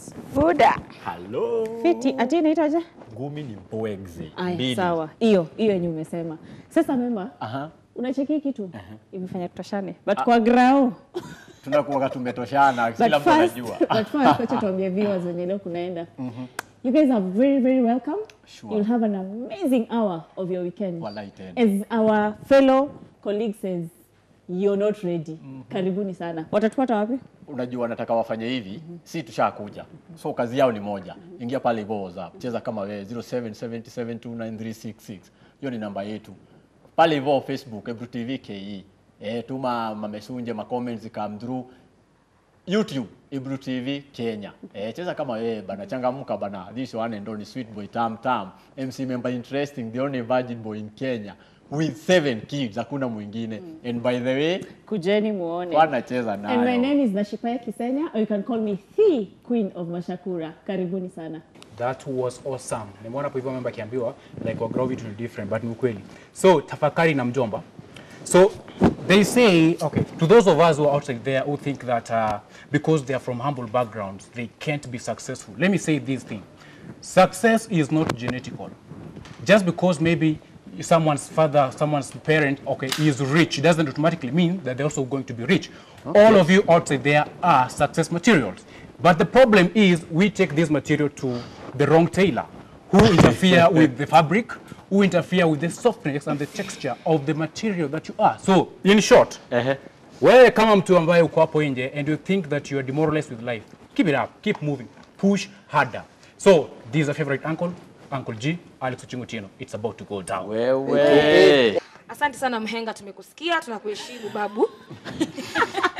Alex. Buda. Hello. Fiti, ati inaitwaje? Ngumi ni mbwegzi. Aya, sawa. Hiyo hiyo yenye umesema. Sasa mema. Aha. Unacheki kitu? Aha. Imefanya tutoshane. But ah. kwa grao. Tunakuwa tumetoshana kila mtu anajua. But first, acha tuambie viewers wenye leo kunaenda. Mhm. Mm You guys are very, very welcome. Sure. You'll have an amazing hour of your weekend. Well, I As our fellow colleague says, you're not ready. Mm -hmm. Karibuni sana. Watatupata wapi? Unajua nataka wafanye hivi, mm -hmm. si tushakuja. Mm -hmm. So kazi yao ni moja. Mm -hmm. Ingia pale go WhatsApp. Cheza kama wewe 0777729366. Hiyo ni namba yetu. Pale hivyo Facebook Ebru TV KE. Eh, tuma mamesunje ma comments come through. YouTube Ebru TV Kenya. E, cheza kama wewe bana, changamuka bana. This one and only sweet boy Tam Tam. MC member interesting, the only virgin boy in Kenya with seven kids, hakuna mwingine mm. and by the way kujeni muone wanacheza nayo. And my name is Nashipaya Kisenya or you can call me the queen of Mashakura. Karibuni sana. That was awesome. Nimeona hapo hivyo mamba kiambiwa like wagro vitu ni different but ni ukweli. So tafakari na mjomba. So they say, okay, to those of us who are outside there who think that uh, because they are from humble backgrounds, they can't be successful. Let me say this thing. Success is not genetical. Just because maybe someone's father, someone's parent, okay, is rich, it doesn't automatically mean that they're also going to be rich. Okay. All of you outside there are success materials. But the problem is we take this material to the wrong tailor, who interfere with the fabric, who interfere with the softness and the texture of the material that you are. So, in short, uh -huh. wewe kama mtu ambaye uko hapo nje and you think that you are demoralized with life, keep it up, keep moving, push harder. So, this is a favorite uncle. Uncle G, Alex Chingutino. It's about to go down. Wewe. Asante sana mhenga, tumekusikia, tunakuheshimu babu.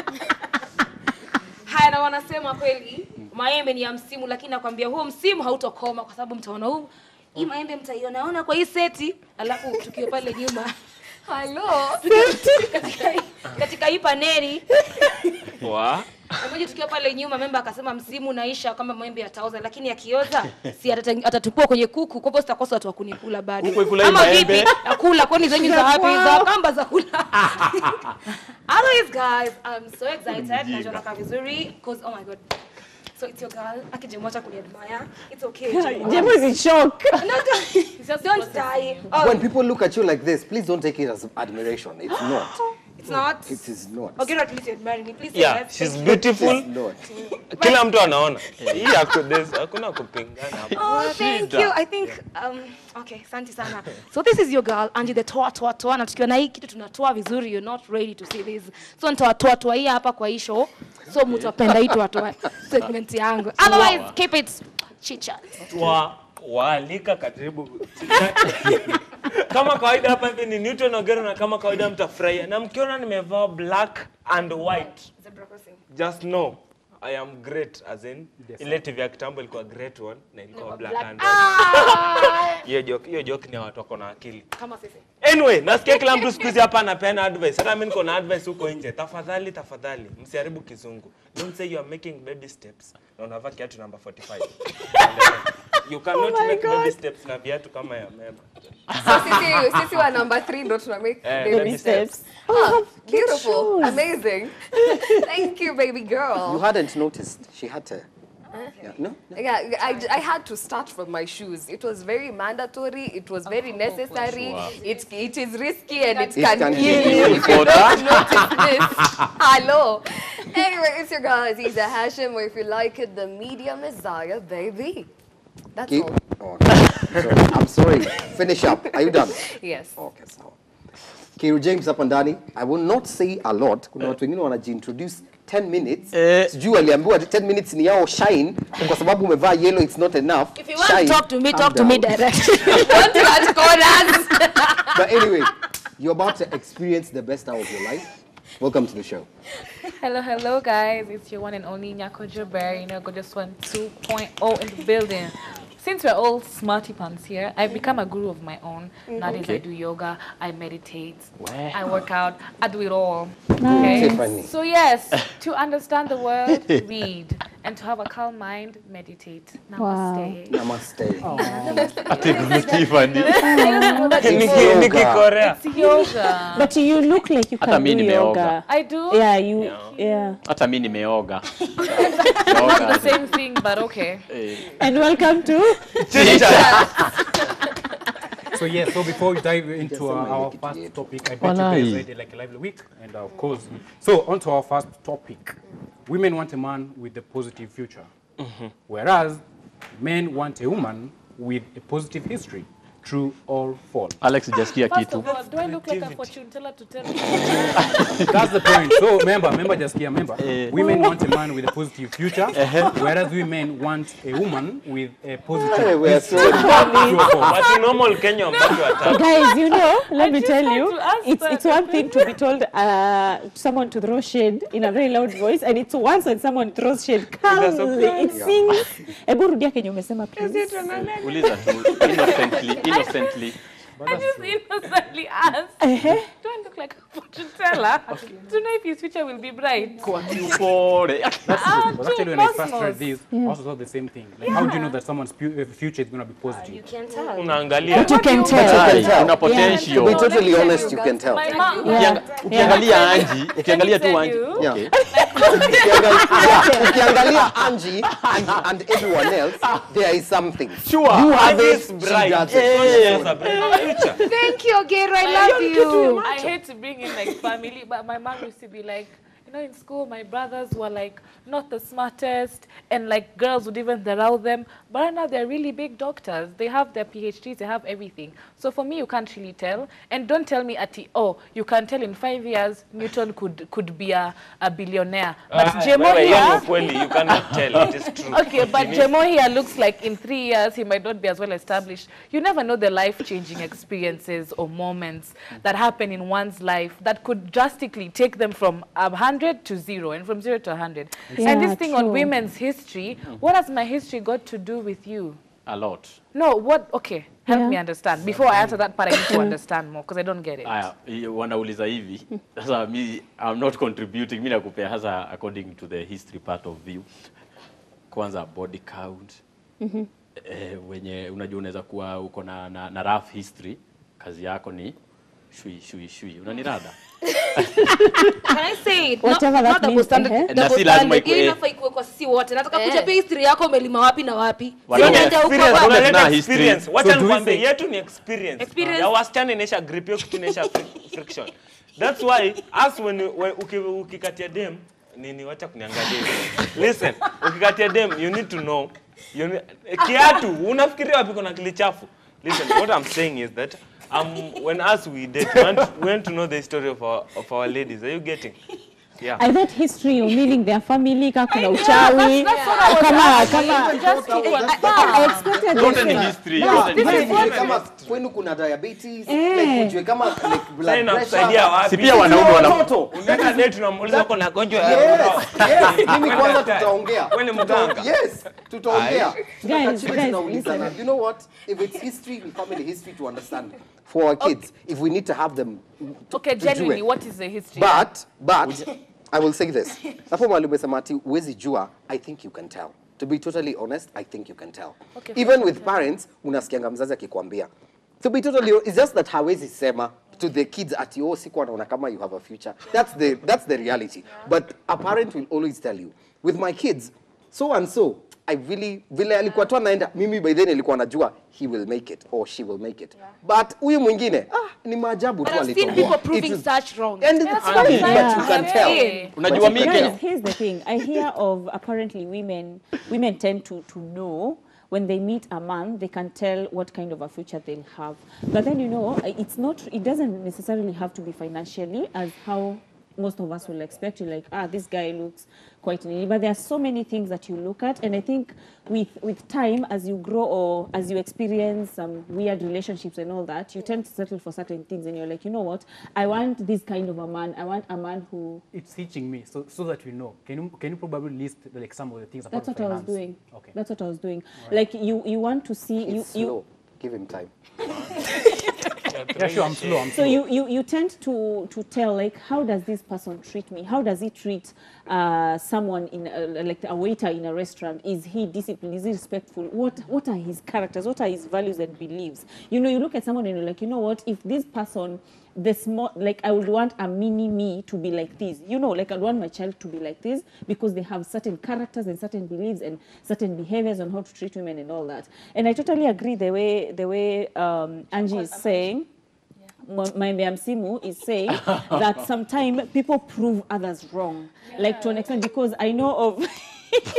Haya, na wanasema kweli maembe ni ya msimu, lakini nakwambia huo msimu hautokoma kwa sababu mtaona huu hii maembe mtaionaona kwa hii seti, alafu tukio pale nyuma Halo. katika, katika hii paneli. Wow. Mmoja tukiwa pale nyuma memba akasema msimu naisha kama mwembe ataoza, lakini akioza si atatupua kwenye kuku, kwa hivyo sitakosa watu wa kunikula bado. Kama vipi nakula, kwani zenyu za wapi za kamba za kula? Otherwise guys, I'm so excited. Najua vizuri cause oh my god. So it's your girl. Aki Jemocha admire. It's okay. Jemo is in shock. No, don't, don't die. Oh. When people look at you like this, please don't take it as admiration. It's not. It's not. It is not. Okay, not please admire me. Please Yeah, admire she's beautiful. Not. Kila mtu anaona. Hii this. hakuna kupingana hapo. Oh, thank you. I think um okay, santi sana. So this is your girl Angie the toa toa toa na tukiona hii kitu tunatoa vizuri you're not ready to see this. So nitoa toa toa hii hapa kwa hii show. So mtu apenda hii toa toa segment yangu. Otherwise keep it chicha. Twa waalika karibu. kama kawaida hapa hivi ni Newton Ogero, na kama kawaida mtafurahia, na mkiona nimevaa black and white, just know I am great as in yes. Ile TV ya kitambo ilikuwa great one na ilikuwa black, black and white. Ah! Hiyo joke, hiyo joke ni ya watu wako na akili. Kama sisi. Anyway, nasikia kila mtu siku hizi hapa anapeana advice. Sasa mimi niko na advice huko nje. Tafadhali, tafadhali msiharibu kizungu. Don't say you are making baby steps na unavaa kiatu namba 45. you cannot oh make baby steps na viatu kama ya mema so sisi sisi wa number 3 ndo tuna make yeah, baby, baby steps, steps. Oh, oh beautiful amazing thank you baby girl you hadn't noticed she had to yeah, no, no. yeah I, I had to start from my shoes. It was very mandatory. It was very oh, necessary. It, it is risky and it, it can, can kill you if you don't notice this. Hello. Anyway, it's your girl Aziza Hashim, or if you like it, the media messiah, baby. That's Keep, all. Oh, okay. so, I'm sorry. Finish up. Are you done? Yes. Okay, so. Kiru James hapa ndani. I will not say a lot. Kuna watu wengine wanajiintroduce 10 minutes. Eh. Sijui waliambiwa 10 minutes ni yao shine kwa sababu umevaa yellow it's not enough. If you want to talk to me, talk to me direct. Don't you cut corners. But anyway, you're about to experience the best hour of your life. Welcome to the show. Hello, hello, guys. It's your one and only Nyako Jober, you know, Gorgeous One 2.0 in the building. Since we're all smarty pants here, I've become a guru of my own. Nowadays, mm-hmm. okay. I do yoga, I meditate, wow. I work out, I do it all. Nice. Okay? So, yes, to understand the world, read. and to have a calm mind, meditate. Namaste. Wow. Namaste. Oh. Ati kumetifa ni. It's kikorea. It's yoga. But you look like you can Atamini do yoga. Meoga. I do? Yeah, you yeah. yeah. Hata mimi nimeoga. the same thing but okay. Eh. And welcome to Chit so yeah, so before we dive into our first topic, I bet Walai. you guys ready like a lively week, and of course. So on to our first topic, women want a man with a positive future, mm -hmm. whereas men want a woman with a positive history. True or false. Alex hajasikia kitu. do i look like a fortune teller to tell you That's the point. So remember member hajasikia remember uh, eh. Women want a man with a positive future, uh eh. -huh. whereas women want a woman with a positive eh, we are so funny. But in normal Kenya no. watatu. Guys, you know, let I me tell you, it's, it's one thing to be told uh, someone to throw shade in a very loud voice and it's once when someone throws shade calmly. It sings. Hebu rudia Kenya umesema please. Uliza tu innocently innocently. I just innocently asked. Uh -huh. Do I look like a fortune teller? Do you know if his future will be bright? That's ah, true. But actually when I first heard this, I also thought the same thing. Like, yeah. how do you know that someone's uh, future is going to be ah, positive? you can tell. But you can tell. But you can tell. Una potential. Yeah. To be totally honest, you can tell. My mom. tell. You can tell. You can tell. ukiangalia Angie and, everyone else there is something sure you have it she thank you Gero I love you I hate bring in like family but my mom used to be like you know, in school, my brothers were like not the smartest, and like girls would even allow them. But now they're really big doctors. They have their PhDs, they have everything. So for me, you can't really tell. And don't tell me, Ati, oh, you can tell in five years Newton could, could be a, a billionaire. But uh, Jemo here... you cannot tell, it is true. Okay, but Jemo here looks like in three years he might not be as well established. You never know the life-changing experiences or moments that happen in one's life that could drastically take them from 100 to zero and from zero to 100. Yeah, and this thing true. on women's history, what has my history got to do with you? A lot. No, what, okay, help yeah. me understand. Before I answer that part, I need to understand more because I don't get it. Aya, wanauliza hivi. Sasa mi, I'm not contributing. Mi nakupea hasa according to the history part of view. Kwanza body count. Mm -hmm. Eh, wenye unajua unaweza kuwa uko na, na, na rough history. Kazi yako ni shui shui shui, unanirada eh? na ikuwe kwa sisi Nataka eh. history yako umelima wapi na wapi. yetu ni experience. Ya wasichana inaisha grip hiyo kitu friction. That's why when ukikatia dem nini, Listen, ukikatia dem you need to know. kiatu unafikiria wapi kuna kilichafu? Listen, what I'm saying is that um, when us we did, we want, we want to know the story of our, of our ladies. Are you getting? Yeah. I thought history meaning their family ka kuna uchawi kama kama just I expected not any history No, this is what. kama kwenu kuna diabetes like unjue kama like blood pressure si pia wanaume wana unataka date tunamuuliza uko Yes, yes. mimi kwanza tutaongea wewe ni mganga yes tutaongea guys guys listen. you know what if it's history family history to understand for our kids okay. if we need to have them. to, Okay, genuinely, do it. what is the history? But, but, I will say this. samati huwezi jua, I think you can tell. To be totally honest, I think you can tell. Okay, Even with parents, unasikianga mzazi akikwambia. To be totally it's just that hawezi sema to the kids at yo oh, siku anaona kama you have a future. That's the, that's the reality. Yeah. But a parent will always tell you, with my kids, so and so I really vile alikuwa tu anaenda, mimi by then nilikuwa najua he will make it or she will make it yeah. But huyu mwingine ah, ni maajabu tu people proving is, such wrong. And it's fine, but you can tell. Unajua mimi Guys, here's the thing. I hear of apparently women women tend to to know when they meet a man, they can tell what kind of a future they'll have. But then you know, it's not. It doesn't necessarily have to be financially, as how most of us will expect you like ah this guy looks quite needy but there are so many things that you look at and i think with with time as you grow or as you experience some weird relationships and all that you tend to settle for certain things and you're like you know what i want this kind of a man i want a man who it's teaching me so so that you know can you can you probably list like some of the things that's what finance? i was doing okay that's what i was doing right. like you you want to see it's you slow. you give him time yeah, sure, I'm slow, I'm slow. So you, you, you tend to, to tell, like, how does this person treat me? How does he treat uh, someone, in a, like a waiter in a restaurant? Is he disciplined? Is he respectful? What, what are his characters? What are his values and beliefs? You know, you look at someone and you're like, you know what? If this person the small like i would want a mini me to be like this you know like i'd want my child to be like this because they have certain characters and certain beliefs and certain behaviors on how to treat women and all that and i totally agree the way the way um, angie is saying my Simu is saying that sometimes people prove others wrong, yeah. like to an extent, because I know of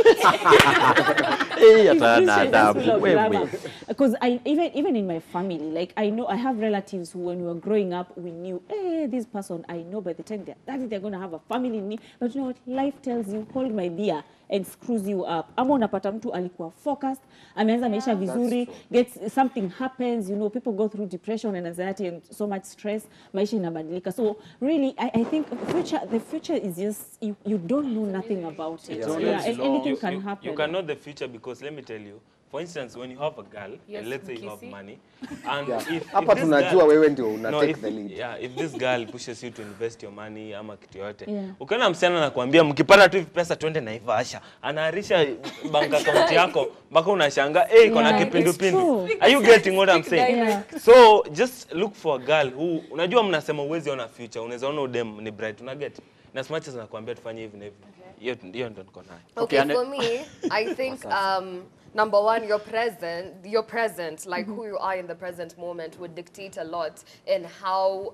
Because I even even in my family, like I know I have relatives who when we were growing up, we knew, hey, this person I know by the time they're they're gonna have a family. But you know what? Life tells you, hold my beer. and screws you up. Ama unapata mtu alikuwa focused, ameanza maisha vizuri, gets something happens, you know, people go through depression and anxiety and so much stress, maisha inabadilika. So really I, I think future the future is just you, you don't know nothing about it. Yeah, yeah anything can happen. You cannot the future because let me tell you For instance, when you have a girl, yes, and let's say you have money, and yeah. if, hapa tunajua wewe ndio una no, take if, the lead. Yeah, if this girl pushes you to invest your money ama kitu yote. Yeah. msiana na kuambia, mkipata tu pesa tuende na Naivasha, anaarisha banka account yako mpaka unashanga, eh, hey, yeah, kuna kipindupindu. Are you getting what I'm saying? Yeah. So just look for a girl who unajua mnasema uwezi ona future, unaweza ona udem ni bright, unaget. get na smart zinakuambia tufanye hivi na hivi. Hiyo okay. ndio niko nayo. okay for me I think um number one, your present, your present, like mm -hmm. who you are in the present moment would dictate a lot in how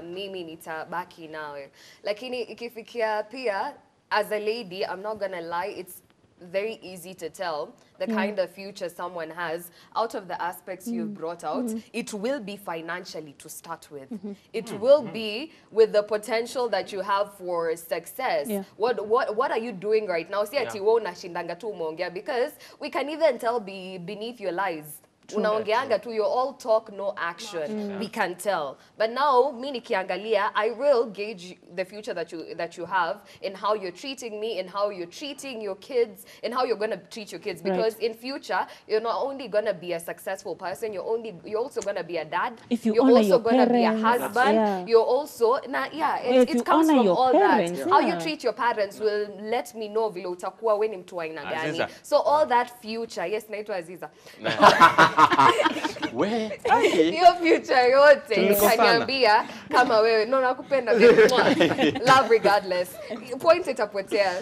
mimi uh, mimi nitabaki nawe. Lakini ikifikia pia as a lady, I'm not gonna lie, it's very easy to tell the mm. kind of future someone has out of the aspects mm. you've brought out. Mm. It will be financially to start with. -hmm. It mm-hmm. will mm-hmm. be with the potential that you have for success. Yeah. What what what are you doing right now? See, yeah. shindanga tu umeongea because we can even tell be beneath your lies unaongeanga tu you all talk no action mm. yeah. we can tell but now mi nikiangalia i will gauge the future that you that you have in how you're treating me in how you're treating your kids in how you're going to treat your kids because right. in future you're not only going to be a successful person you're only you're also going to be a dad if you you're also your going to be a husband yeah. you're also na, yeah it, it comes from all parents, that yeah. how you treat your parents yeah. will let me know vile utakuwa we ni mtu wa aina gani so all that future yes naitwa aziza we hiyo future yote utaniambia kama wewe no nakupenda love regardless point itapotea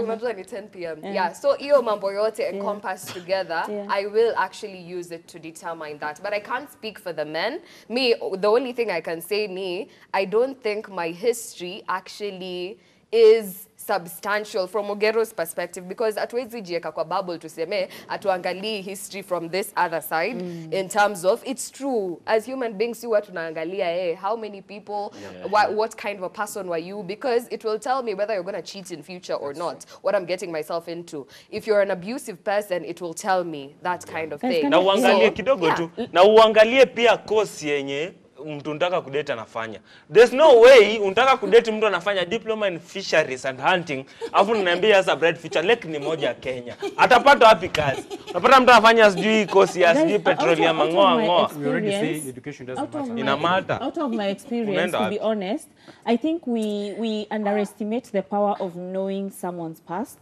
unajua ni 10 pm yeah. yeah so hiyo mambo yote yeah. encompass together yeah. i will actually use it to determine that but i can't speak for the men me the only thing i can say ni i don't think my history actually is substantial from Ogero's perspective because hatuwezi jieka kwa bubble tuseme atuangalii history from this other side mm. in terms of it's true as human beings you were tunaangalia eh how many people yeah. what, what kind of a person were you because it will tell me whether you're going to cheat in future or not what I'm getting myself into if you're an abusive person it will tell me that kind of thing na uangalie kidogo tu na uangalie pia kosi yenye mtu unataka kudate anafanya. There's no way unataka kudate mtu anafanya diploma in fisheries and hunting, afu unaniambia sasa Bright Future Lake ni moja Kenya. Atapata wapi kazi? Unapata mtu anafanya sijui course ya sijui petroleum mangoa ngoa. We already say education doesn't matter. Ina matter. Out of my experience to be honest, I think we we underestimate the power of knowing someone's past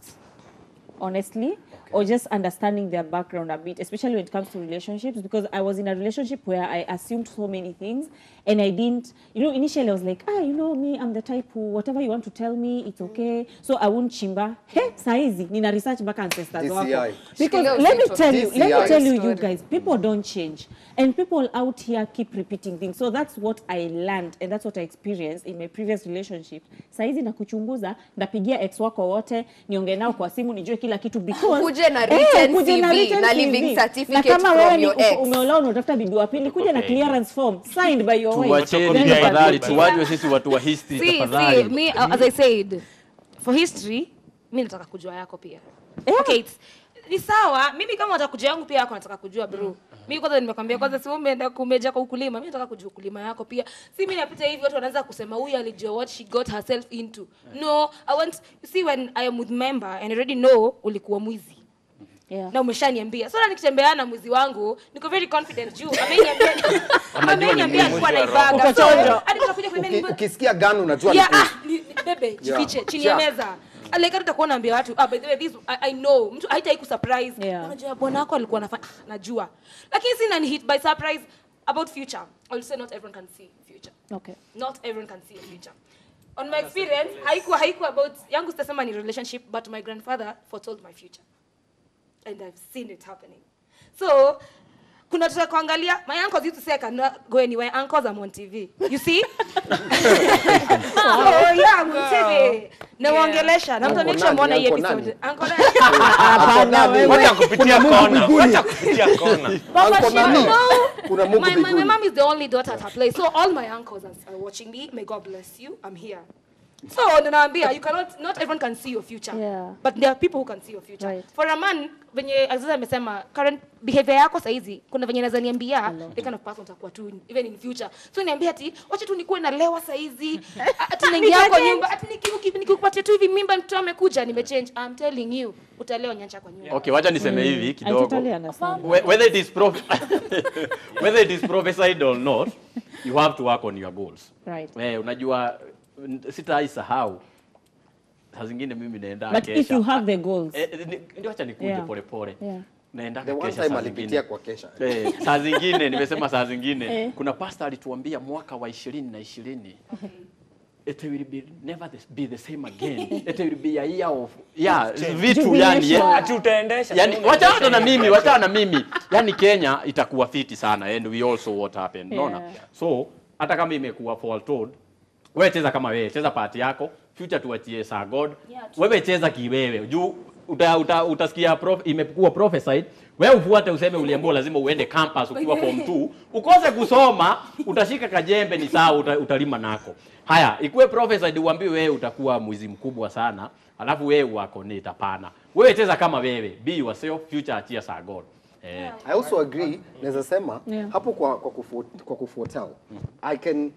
honestly okay. or just understanding their background a bit especially when it comes to relationships because i was in a relationship where i assumed so many things and i didn't you know initially i was like ah you know me i'm the type who whatever you want to tell me it's mm. okay so i won't chimba hey saizi nina research back ancestors because let me tell you let me tell you you guys people don't change and people out here keep repeating things so that's what i learned and that's what i experienced in my previous relationship saizi na nakuchunguza ndapigia ex wako wote niongee nao kwa simu nijue kila kitu because na eh, kuje na written na living certificate na kama wewe ni umeolewa unatafuta bibi wa pili kuja na clearance form signed by your wife. Tuwacheni tafadhali, tuwajwe sisi watu wa history tafadhali. See, me as I said for history, mimi nataka kujua yako pia. Okay, it's ni sawa mimi kama watakuja yangu pia yako nataka kujua bro mm. mi kwanza nimekwambia kwanza si umeenda kumeja kwa ukulima Mimi nataka kujua ukulima yako pia si mimi napita hivi watu wanaanza kusema huyu alijua what she got herself into mm. no i want you see when i am with member and I already know ulikuwa mwizi Yeah. Mm-hmm. na umeshaniambia sasa so, nikitembea na mwizi wangu niko very confident juu ameniambia ameniambia kwa naibaga ukisikia gani unajua ah, yeah, bebe jifiche chini ya meza like kuona ambia watu ah, by the way this I, I know mtu haitai kusurprise yeah. unajua bwana wako alikuwa anafanya ah, najua lakini sina ni hit by surprise about future I will say not everyone can see future okay not everyone can see future on my experience haiku haiku about yangu sitasema ni relationship but my grandfather foretold my future and I've seen it happening so kuna tuta kuangalia my uncles used to say I cannot go anywhere uncles I'm on TV you see oh yeah I'm on TV na waongelesha na mtaonyesha mwona hii episode uncle hapana wewe wacha kupitia kona wacha kupitia kona uncle nani kuna Mungu my, my mom is the only daughter at her place so all my uncles are watching me may God bless you I'm here so ninaambia you cannot not everyone can see your future yeah. but there are people who can see your future right. for a man venye Aziza amesema current behavior yako hizi, kuna venye naweza niambia the kind of person utakuwa tu even in future so niambia ati wacha tu nikuwe na lewa hizi, ati naingia kwa nyumba ati nikikupatia tu hivi mimba mtoto amekuja nimechange i'm telling you utalewa nyancha kwa nyumba okay wacha niseme mm. hivi kidogo whether it is prof whether it is prophesied or not you have to work on your goals right eh unajua sitaisahau saa zingine mimi naenda kesha. but if you have the goals eh, eh ndio acha nikuje pole polepole yeah. naenda kesha saa zingine kwa kesha eh, saa zingine nimesema saa zingine eh. kuna pastor alituambia mwaka wa ishirini na ishirini it will be never this, be the same again it will be a year of yeah vitu yani ati utaendesha yani wacha wachana na mimi wacha na mimi yani Kenya itakuwa fiti sana and we also what happened yeah. naona so hata kama imekuwa foretold wewe cheza kama wewe, cheza part yako. Future tuachie sa God. Yeah, wewe cheza kiwewe. Juu uta, uta, utasikia prof, imekuwa prophesied wewe ufuate useme uliambiwa lazima uende campus ukiwa form 2 ukose kusoma utashika kajembe ni sawa uta, utalima nako haya ikuwe prophesied uambiwe wewe utakuwa mwizi mkubwa sana alafu wewe wako ni tapana wewe cheza kama wewe be yourself future achia sa God eh. I also agree naweza sema yeah. hapo kwa kwa kufuatao mm. I can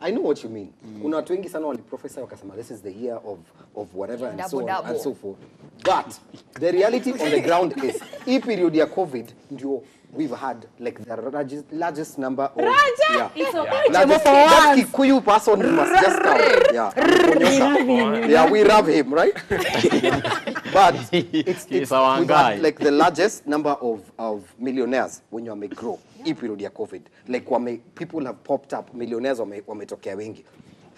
I know what you mean. Mm. Kuna watu wengi sana waliprofesa wakasema this is the year of of whatever and so on and so forth. But the reality on the ground is hii period ya COVID ndio we've had like the largest, largest number of Raja! yeah, it's okay. yeah. Okay. Largest, that Kikuyu person you must just come. Yeah. we love him. Yeah, we love him, right? but it's, it's our we've guy. had like the largest number of, of millionaires wenye wamegrow yeah. hii period ya COVID. Like wame, people have popped up, millionaires wametokea wame wengi.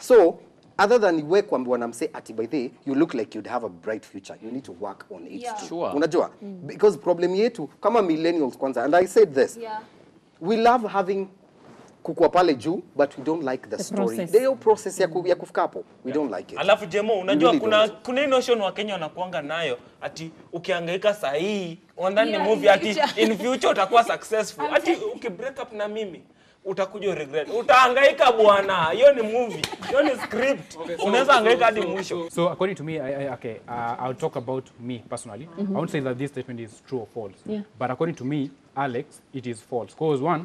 So other than we kuambiwa na mse ati by the you look like you'd have a bright future you need to work on it yeah. too. Sure. Unajua mm. because problem yetu kama millennials kwanza and I said this yeah. we love having kukua pale juu but we don't like the, the story process. Deo process ya, ku, ya kufika hapo we yeah. don't like it. Alafu Jemo, unajua really kuna don't. kuna notion wa Kenya wanakuanga nayo ati ukihangaika saa hii wandani yeah, movie ati in future utakuwa successful ati ukibreak up na mimi utakuja regret, utahangaika bwana. Hiyo ni movie, hiyo ni script. Okay, so, unaweza hangaika hadi so, mwisho. So, according to me I, I, okay uh, I'll talk about me personally mm -hmm. I won't say that this statement is true or false yeah. but according to me Alex it is false because one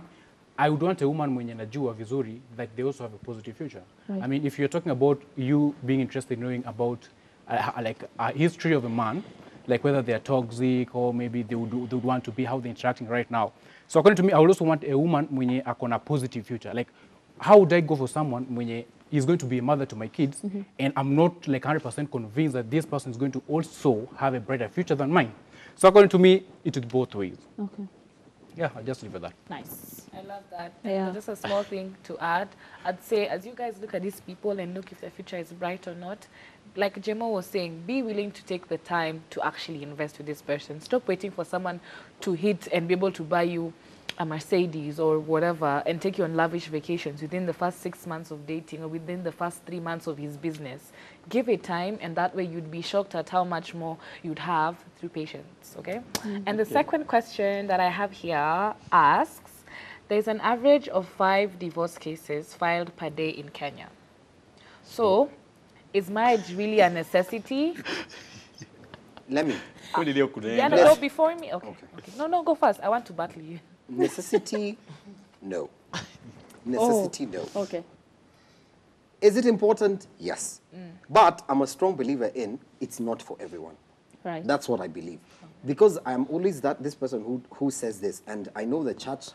I would want a woman mwenye najua vizuri that they also have a positive future. Right. I mean if you're talking about you being interested in knowing about uh, like a uh, history of a man like whether they are toxic or maybe they would, they would want to be how they're interacting right now So according to me, I would also want a woman mwenye akona positive future. Like, how would I go for someone mwenye is going to be a mother to my kids mm -hmm. and I'm not like 100% convinced that this person is going to also have a brighter future than mine. So according to me, it is both ways. Okay. Yeah, I'll just leave it at that. Nice. I love that. Yeah. Just a small thing to add. I'd say, as you guys look at these people and look if their future is bright or not, like Jemo was saying, be willing to take the time to actually invest with this person. Stop waiting for someone to hit and be able to buy you a Mercedes or whatever and take you on lavish vacations within the first six months of dating or within the first three months of his business. Give it time, and that way you'd be shocked at how much more you'd have through patience. Okay? Mm, and the okay. second question that I have here asks there's an average of five divorce cases filed per day in Kenya. So, is marriage really a necessity? Let me. Uh, yeah, no, before me. Okay. okay. okay. No, no, go first. I want to battle you. Necessity, no. Oh, Necessity, oh, no. Okay. Is it important? Yes. Mm. But I'm a strong believer in it's not for everyone. Right. That's what I believe. Because I'm always that this person who, who says this, and I know the church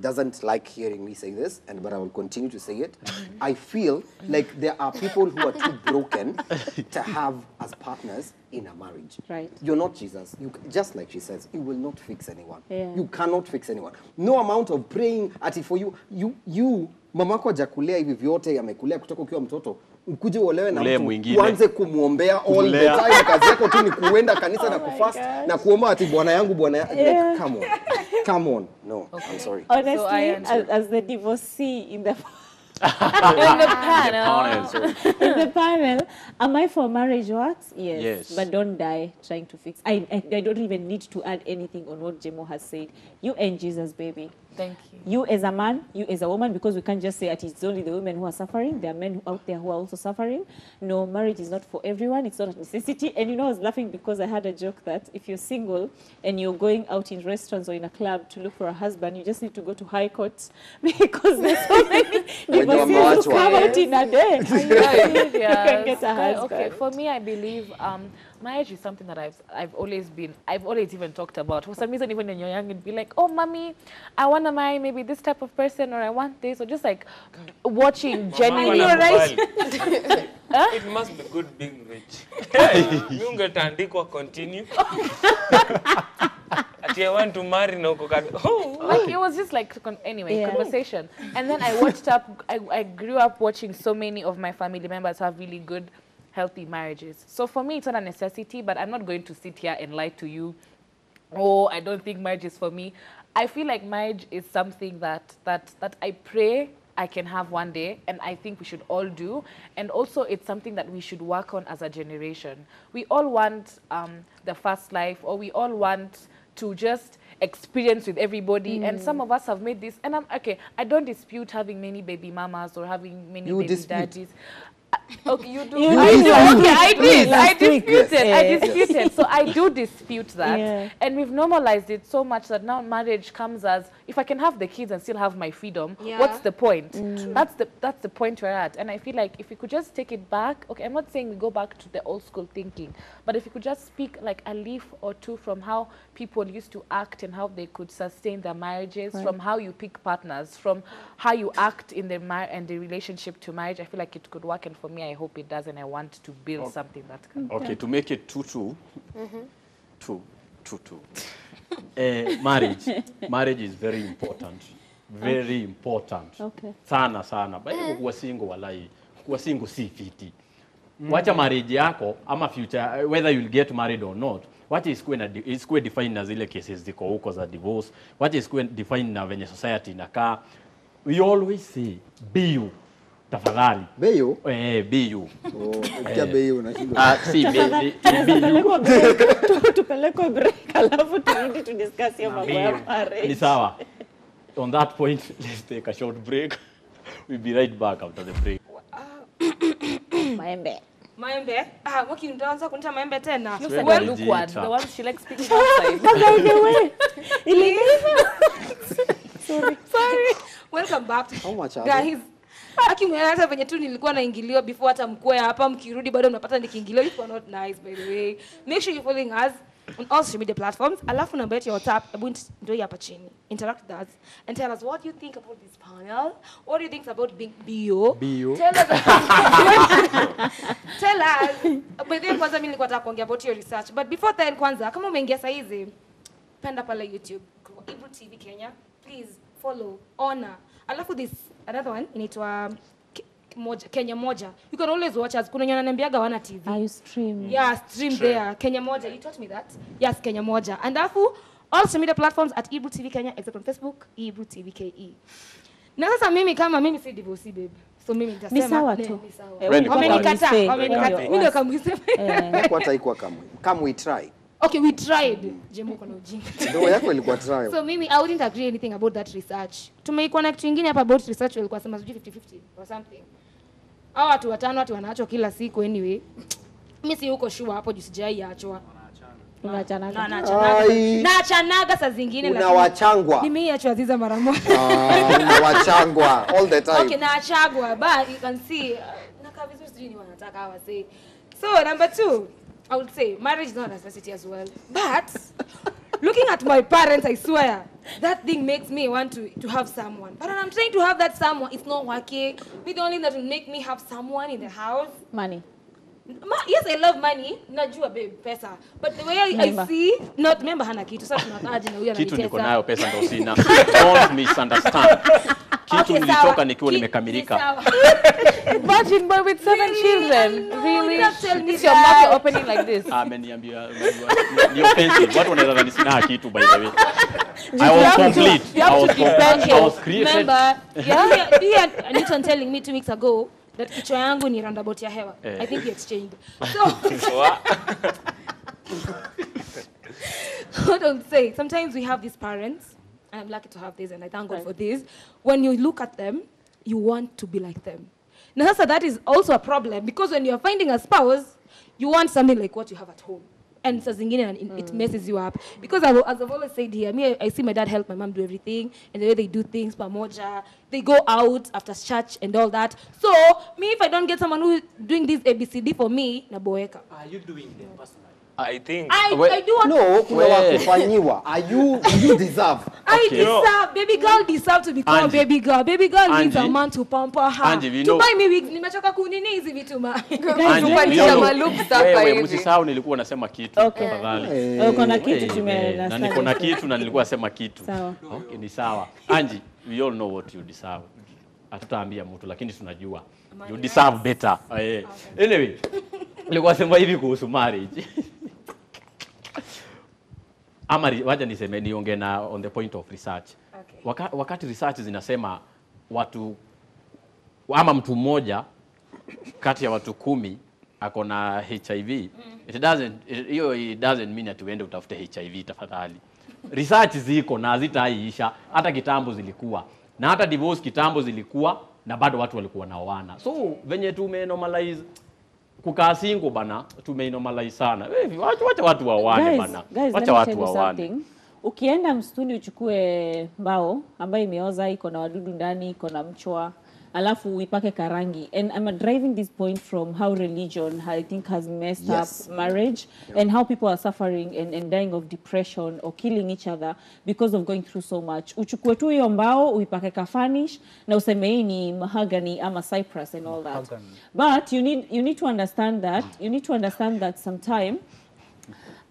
doesn't like hearing me say this, and but I will continue to say it. I feel like there are people who are too broken to have as partners in a marriage. Right. You're not Jesus. You just like she says, you will not fix anyone. Yeah. You cannot fix anyone. No amount of praying at it for you you you mama kwa jakulea hivi vyote, yamekulea kutoka ukiwa mtoto ukuje uolewe na mtu uanze kumwombea all the time. Kazi yako tu ni kuenda kanisa oh na kufast na kuomba ati bwana yangu bwana yangu. Yeah. Like, come on. Come on. No, okay. I'm sorry. Honestly, so as, as, the divorcee in the... in the panel. In the panel, in the panel. Am I for marriage works? Yes. yes. But don't die trying to fix. I, I, I don't even need to add anything on what Jemo has said. You and Jesus, baby. Thank you. You as a man, you as a woman, because we can't just say that it's only the women who are suffering. There are men out there who are also suffering. No, marriage is not for everyone. It's not a necessity. And you know, I was laughing because I had a joke that if you're single and you're going out in restaurants or in a club to look for a husband, you just need to go to high courts because there's so many divorces who come out in a day. you can get a husband. Okay, for me, I believe um, marriage is something that I've I've always been I've always even talked about. For some reason, even when you're young, it'd be like, oh, mommy, I want to marry maybe this type of person, or I want this, or just like watching Jenny. you right. Huh? It must be good being rich. Miungetandikwa continue. Ati I want to marry no oh, oh. Like it was just like anyway, yeah. conversation. And then I watched up I, I grew up watching so many of my family members have really good healthy marriages. So for me, it's not a necessity, but I'm not going to sit here and lie to you. Oh, I don't think marriage is for me. I feel like marriage is something that that that I pray I can have one day, and I think we should all do. And also, it's something that we should work on as a generation. We all want um, the fast life, or we all want to just experience with everybody. Mm. And some of us have made this. And I'm okay. I don't dispute having many baby mamas or having many you baby dispute. daddies. Okay, you do. You I do. Okay, I did. I disputed. Yes. I disputed. So I do dispute that. Yeah. And we've normalized it so much that now marriage comes as if I can have the kids and still have my freedom, yeah. what's the point? Mm. That's the that's the point we're at. And I feel like if we could just take it back, okay, I'm not saying we go back to the old school thinking, but if we could just speak like a leaf or two from how people used to act and how they could sustain their marriages, right. from how you pick partners, from how you act in the mar and the relationship to marriage, I feel like it could work and for me me, I hope it doesn't. I want to build okay. something that can. Okay, yeah. to make it two, two, mm -hmm. two, two, two. uh, marriage, marriage is very important, very okay. important okay. sana sana. Bali uh -huh. single walai, kuwa single si fiti. Mm -hmm. Wacha marriage yako ama future, eh, whether you'll get married or not, wacha isikuwe na isikuwe defined na zile cases ziko huko za divorce, wacha isikuwe defined na venye society inakaa. We always say be you tafadhali beyo eh biyu oh kia eh. beyo unashindwa ah si beyo tupelekwe break alafu turudi tu discuss hiyo mambo ya pare ni sawa on that point let's take a short break we'll be right back after the break maembe maembe ah waki mtaanza kunita maembe tena you said well look what the one she likes speaking outside by the way ili sorry sorry welcome back how much are guys aki hata venye tu nilikuwa naingiliwa before hata mkue hapa mkirudi bado mnapata nikiingiliwa if not nice by the way make sure you following us on all social media platforms alafu namba yetu ya whatsapp hebu ndio hapa chini interact with us and tell us what you think about this panel what do you think about being bio bio tell us tell us by the way kwanza mimi nilikuwa nataka kuongea about your research but before then kwanza kama umeingia saa hizi penda pale youtube Hebrew tv kenya please follow honor alafu this another one inaitwa moja kenya moja you can always watch us kuna nyana nembiaga wana tv i stream yeah stream True. there kenya moja you taught me that yes kenya moja and alafu all social media platforms at Ibu TV Kenya except on Facebook Ibu TV KE na sasa mimi kama mimi si divorce babe so mimi nitasema ni sawa tu wamenikata wamenikata mimi ndio kama nisema eh. kwa kama kamwe we try okay we tried na ujinga yako ilikuwa trial so mimi i wouldn't agree anything about that research tumeikuwa na kitu ingine hapa about research walikuwa sema 50 50 or something hao watu watano watu wanaachwa kila siku anyway mimi si huko shua hapo juu sijai achwa naachanaga saa zingine unawachangwa mara moja ah, unawachangwa all the time okay naachagwa but you can see uh, nakaa vizuri sijui ni wanataka so number two I would say marriage is not a necessity as well. But looking at my parents, I swear, that thing makes me want to, to have someone. But when I'm trying to have that someone, it's not working. Be the only that will make me have someone in the house. Money. Ma, yes I love money, najua babe pesa. But the way I, I see, not member hana kitu. Sasa tunakaaje na huyo Kitu niko nayo pesa ndio sina. Don't misunderstand. Kitu okay, nilitoka nikiwa nimekamilika. Imagine boy with seven children. Really? It's your mouth opening like this? Ah, ameniambia ni offensive. Watu wanaweza dhani sina kitu by the way. I was complete. I was, I was created. Remember, yeah, Anita telling me two weeks ago that kichwa yangu ni roundabout ya hewa eh. i think he exchanged so what I'm saying, sometimes we have these parents, and I'm lucky to have this, and I thank right. God for this. When you look at them, you want to be like them. Now, so that is also a problem because when you're finding a spouse, you want something like what you have at home and saa zingine mm. it messes you up because I, as I've always said here me I, see my dad help my mom do everything and the way they do things pamoja they go out after church and all that so me if I don't get someone who doing this ABCD for me naboeka are you doing them personally I think I, well, I do want no, to we. wakufanyiwa. Are you you deserve? I deserve. Baby girl deserve to be called Angie. baby girl. Baby girl Angie. needs a man to pamper her. Angie, you know. Tupai mi wig nimechoka kunini hizi vitu ma. Kupandisha maloops hapa hivi. Wewe msisahau nilikuwa nasema kitu okay. Tafadhali. Hey. Uko na kitu tumeelewa. Na niko na kitu na nilikuwa nasema kitu. Sawa. Okay, ni sawa. Angie, we all know what you deserve. Hatutaambia mtu lakini tunajua. You deserve better. Eh. Anyway, nilikuwa nasema hivi kuhusu marriage ama waja niseme niongee na on the point of research okay. Waka, wakati research zinasema watu ama mtu mmoja kati ya watu kumi ako na HIV mm. it doesn't hiyo it, it doesn't mean ati uende utafute HIV tafadhali. Research ziko na zitaisha, hata kitambo zilikuwa na hata divorce kitambo zilikuwa na bado watu walikuwa naoana, so venye normalize kukaa singo bana tumeinomalai sana. Wewe wacha wacha watu wawane bana. Wacha watu wawane. Ukienda msituni uchukue mbao ambayo imeoza iko na wadudu ndani, iko na mchwa alafu uipake karangi and I'm driving this point from how religion I think has messed yes. up marriage yeah. and how people are suffering and, and dying of depression or killing each other because of going through so much uchukue tu hiyo mbao uipake kafanish na useme hii ni mahagani ama cyprus and all that mahogany. but you need, you need to understand that you need to understand that sometime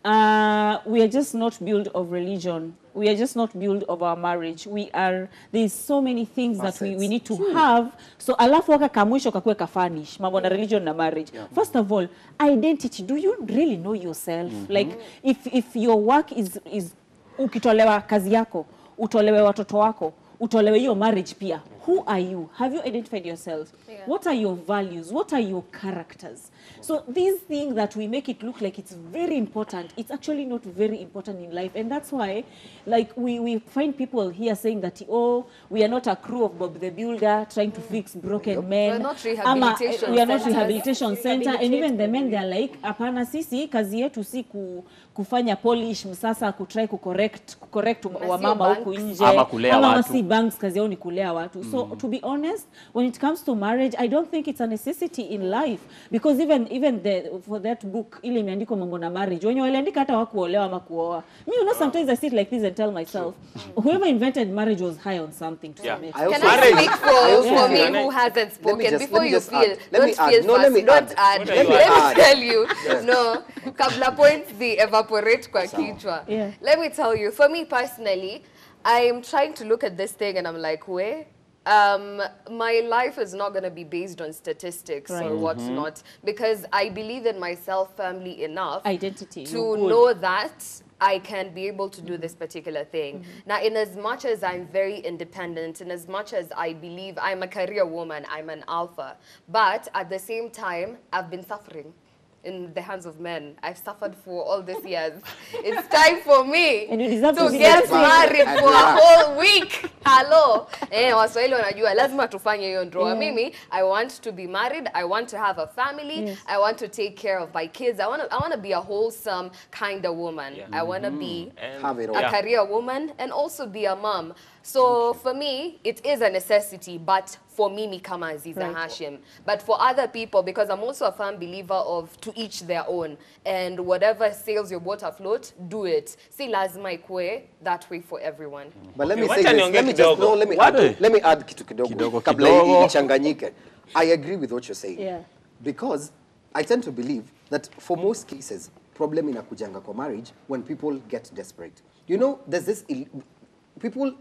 uh, we are just not built of religion. We are just not built of our marriage. We are, there's so many things Facets. that we, we need to True. Hmm. have. So alafu waka kamwisho kakuwe kafanish, mambo na religion na marriage. Yeah. First of all, identity. Do you really know yourself? Mm -hmm. Like if, if your work is, is ukitolewa kazi yako, utolewe watoto wako, utolewe hiyo marriage pia. Who are you? Have you identified yourself? Yeah. What are your values? What are your characters? So this thing that we make it look like it's very important, it's actually not very important in life. And that's why like we, we find people here saying that, oh, we are not a crew of Bob the Builder trying to fix broken yep. men. Ama, eh, we are not rehabilitation center. And even the men, are like, apana sisi, kazi yetu si ku kufanya polish sasa kutry kucorrect kucorrect mama huku nje ama kulea ama watu si banks kazi yao ni kulea watu so mm. to be honest when it comes to marriage i don't think it's a necessity in life because even even the for that book ile imeandikwa mambo na marriage wenye waliandika hata wakuolewa ama kuoa me you know sometimes i sit like this and tell myself whoever invented marriage was high on something to yeah. some can marriage. i speak for, yeah. for me who hasn't spoken just, before you feel let don't feel no, first let me, add. Add. Let me, let me tell you yes. no kabla points the ever evaporate kwa kichwa. Yeah. Let me tell you, for me personally, I am trying to look at this thing and I'm like, where? Um, my life is not going to be based on statistics right. or what's mm -hmm. not because I believe in myself firmly enough Identity. to know that I can be able to do mm-hmm. this particular thing. Mm -hmm. Now, in as much as I'm very independent, in as much as I believe I'm a career woman, I'm an alpha, but at the same time, I've been suffering. in the hands of men. I've suffered for all these years. it's time for me to get married for a whole week. Hello. Eh, Waswahili wanajua lazima tufanye hiyo ndoa. Yeah. Mimi I want to be married. I want to have a family. Yes. I want to take care of my kids. I want to, I want to be a wholesome kind of woman. Yeah. I want to be mm-hmm. and, a career woman and also be a mom. So okay. for me, it is a necessity, but for mimi kama Aziza right. Hashim. But for other people, because I'm also a firm believer of to each their own. And whatever sails your boat afloat, do it. Si lazima ikue that way for everyone. Mm. But let me okay, say this. Let me, just, no, let, me what? add, let me add kitu kidogo, kidogo kabla ichanganyike. I agree with what you're saying. Yeah. Because I tend to believe that for most cases, problem inakujanga kwa marriage when people get desperate. You know, there's this, people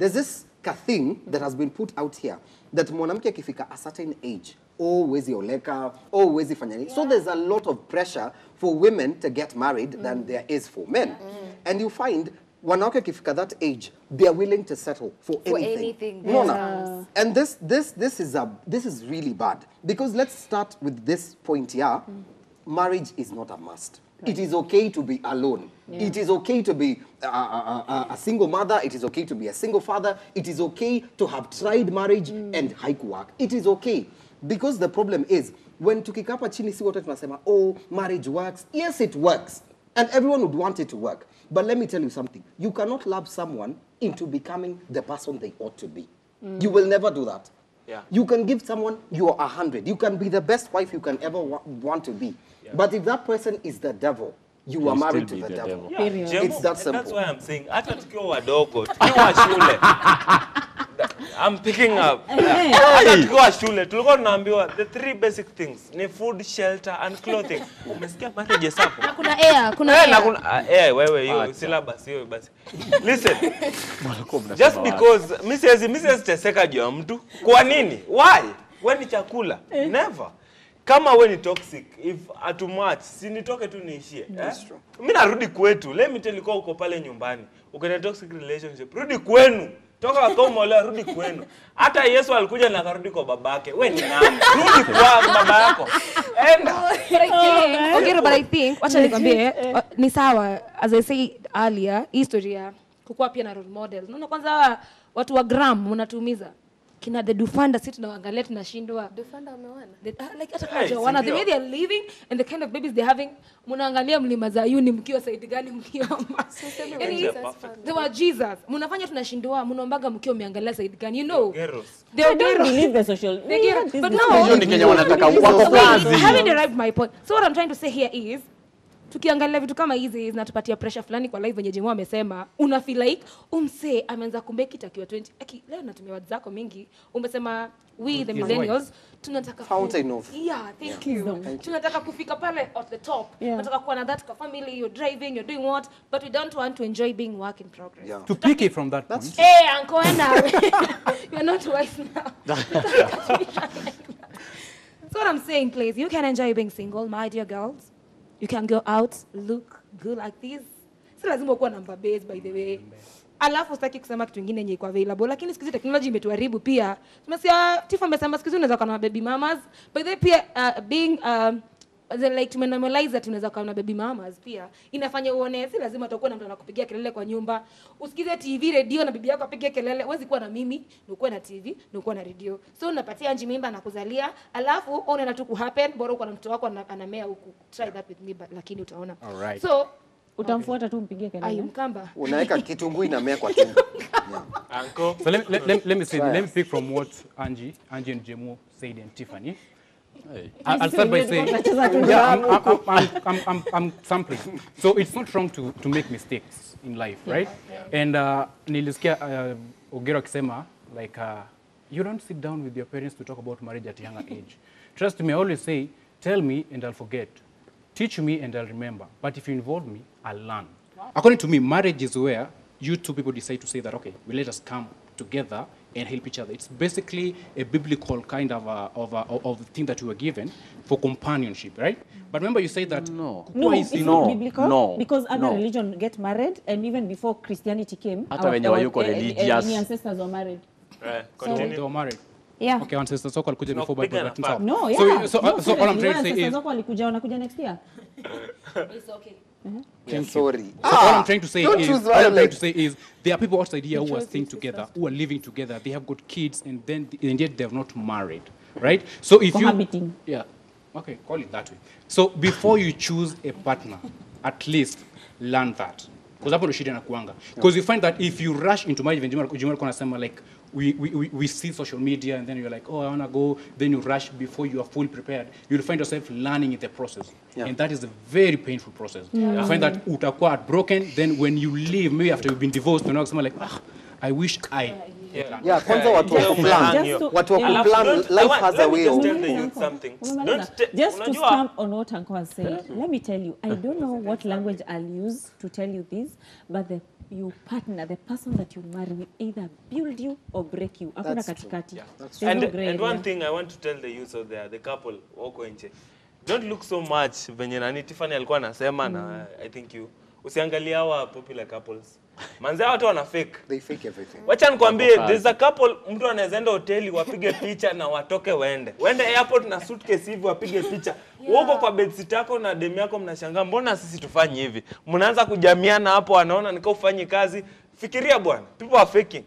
There's this thing that has been put out here that mwanamke akifika a certain age oh huwezi oleka oh huwezi fanya nini so there's a lot of pressure for women to get married mm. than there is for men mm. and you find wanawake akifika that age they are willing to settle for, for anything, anything. Yeah. and this this this is a this is really bad because let's start with this point here mm. marriage is not a must it is okay to be alone. Yeah. It is okay to be a, a, a, a, single mother. It is okay to be a single father. It is okay to have tried marriage mm. and work. It is okay. Because the problem is, when tukikapa chini si wote tunasema, oh, marriage works. Yes, it works. And everyone would want it to work. But let me tell you something. You cannot love someone into becoming the person they ought to be. Mm. You will never do that. Yeah. You can give someone your 100. You can be the best wife you can ever wa want to be. Yeah. But if that person is the devil, you are married to the, the devil. devil. Yeah. Yeah. It's that simple. That's why I'm saying hata tukiwa wadogo, tukiwa shule. I'm picking up. Hata tukiwa shule tulikuwa tunaambiwa the three basic things ni food, shelter and clothing. Umesikia marriages hapo? Na kuna air, kuna eh, air. Na kuna air ah, eh, wewe hiyo syllabus hiyo basi. Listen. Just because mimi siwezi mimi siwezi teseka juu ya mtu. Kwa nini? Why? Wewe ni chakula. Eh. Never kama we ni toxic if too much si nitoke tu niishie eh? mimi narudi kwetu let me tell you uko pale nyumbani uko na toxic relationship rudi kwenu toka wakaomolewa rudi kwenu hata yesu alikuja na akarudi kwa babake we ni nani rudi kwa baba yako endagero but i think oh, nikwambie eh. uh, ni sawa as i say earlier historia kukuwa pia na role model naona kwanza watu wa gram unatuumiza kina the dufanda si tunawangalia tunashindwa ah, hata the way they are living and the kind of babies they're having mnaangalia mlima za yuni mkiwa saidi gani mkioma yaani, they were jesus mnafanya tunashindwa mnaombaga mkiwa umeangalia saidi gani you know they are don't believe the social but now having derived my point so what i'm trying to say here is tukiangalia vitu kama hizi zinatupatia pressure fulani kwa live venye jemu amesema una feel like umse ameanza kumbeki takiwa 20 aki leo natumia words zako mingi umesema we the millennials tunataka fountain of yeah thank yeah. you tunataka kufika pale at the top yeah. tunataka kuwa na that kwa family you're driving you're doing what but we don't want to enjoy being work in progress yeah. to pick it from that That's point hey uncle you're not wife now That's what I'm saying, please. You can enjoy being single, my dear girls. you can go out look good like this si lazima ukuwa number base by the way alafu sitaki kusema kitu ingine yenye iko available lakini siku teknoloji imetuharibu pia tumesikia tifa amesema siku hizi unaweza kuwa na baby mamas by the way pia uh, being um, like tumenormalize that unaweza kuwa na baby mamas pia. Inafanya uone si lazima utakuwa na mtu anakupigia kelele kwa nyumba. Usikize TV, radio na bibi yako apige kelele. Huwezi kuwa na mimi, ni kuwa na TV, ni kuwa na radio. So unapatia Anji mimba na kuzalia alafu unaenda tu kuhappen, bora uko na mtoto wako anamea huku. Try yeah. that with me but, lakini utaona. right. So utamfuata tu mpigie kelele. Ayu mkamba. Unaweka kitunguu inamea kwa tumbo. yeah. Uncle. So let, let, let, let me say, let me speak from what Angie, Angie and Jemu said and Tiffany. Hey. I'll start by saying, yeah, I'm, I'm, I'm, I'm, I'm, sampling. So it's not wrong to, to make mistakes in life, right? Yeah, And uh, nilisikia uh, Ogero akisema, like, uh, you don't sit down with your parents to talk about marriage at a younger age. Trust me, I always say, tell me and I'll forget. Teach me and I'll remember. But if you involve me, I'll learn. Wow. According to me, marriage is where you two people decide to say that, okay, well, let us come together and help each other. It's basically a biblical kind of a, of, a, of a thing that we were given for companionship, right? But remember, you say that no, no, is it's no, not biblical no, because other no. religion get married, and even before Christianity came, our, our, our, eh, our, eh, religious. our eh, ancestors were married. Uh, so they were married. Yeah. Okay, ancestors wako walikuja before Bible got written No, yeah. So, so, no, so all I'm trying to say is... Ancestors wako walikuja, next year. It's okay. Mm-hmm. We sorry. Ah, what I'm trying to say is, what I'm trying to say is, there are people outside here who are staying together, who are living together. They have got kids, and then and yet they have not married, right? So if you, yeah, okay, call it that way. So before you choose a partner, at least learn that, because hapo you find that if you rush into marriage, Jumari like we, we, we see social media and then you're like, oh, I want to go. Then you rush before you are fully prepared. You'll find yourself learning in the process. Yeah. And that is a very painful process. Yeah. I find that utakuwa broken. Then when you leave, maybe after you've been divorced, you're someone like, ah, I wish I. Yeah, yeah kwanza watu wa kuplan. Watu wa kuplan, life has a way of... Let me tell the youth something. Don't just to stamp on what Anko has said, hmm. let me tell you, I don't know what language I'll use to tell you this, but the you partner, the person that you marry will either build you or break you. akuna katikati. Yeah, and, no uh, and one thing I want to tell the youth out there, the couple wako nje. Don't look so much venye nani Tiffany alikuwa anasema mm. na I think you usiangalia hawa popular couples Manze watu wana fake. They fake everything. Wacha nikwambie there's a couple mtu anaweza enda hoteli wapige picha na watoke waende. Waende airport na suitcase hivi wapige picha. Yeah. kwa bedsit yako na demu yako mnashangaa mbona sisi tufanye hivi? Mnaanza kujamiana hapo wanaona nika ufanyi kazi. Fikiria bwana. People are faking.